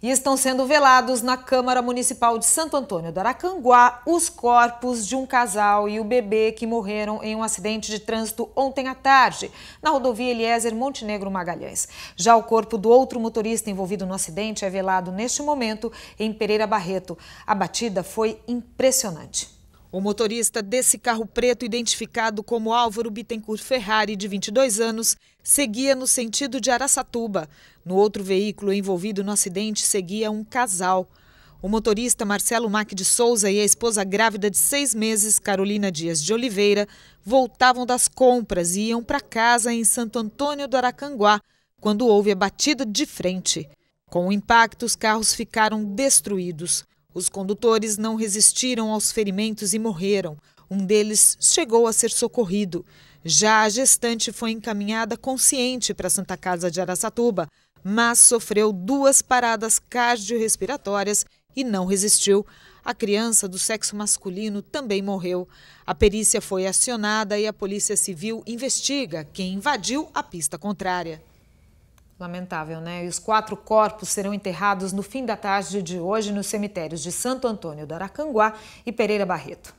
E estão sendo velados na Câmara Municipal de Santo Antônio do Aracanguá os corpos de um casal e o bebê que morreram em um acidente de trânsito ontem à tarde, na rodovia Eliezer Montenegro Magalhães. Já o corpo do outro motorista envolvido no acidente é velado neste momento em Pereira Barreto. A batida foi impressionante. O motorista desse carro preto, identificado como Álvaro Bittencourt Ferrari, de 22 anos, seguia no sentido de Araçatuba. No outro veículo envolvido no acidente, seguia um casal. O motorista Marcelo Mac de Souza e a esposa grávida de seis meses, Carolina Dias de Oliveira, voltavam das compras e iam para casa em Santo Antônio do Aracanguá, quando houve a batida de frente. Com o impacto, os carros ficaram destruídos. Os condutores não resistiram aos ferimentos e morreram. Um deles chegou a ser socorrido. Já a gestante foi encaminhada consciente para a Santa Casa de Araçatuba, mas sofreu duas paradas cardiorrespiratórias e não resistiu. A criança do sexo masculino também morreu. A perícia foi acionada e a Polícia Civil investiga quem invadiu a pista contrária. Lamentável, né? E os quatro corpos serão enterrados no fim da tarde de hoje nos cemitérios de Santo Antônio do Aracanguá e Pereira Barreto.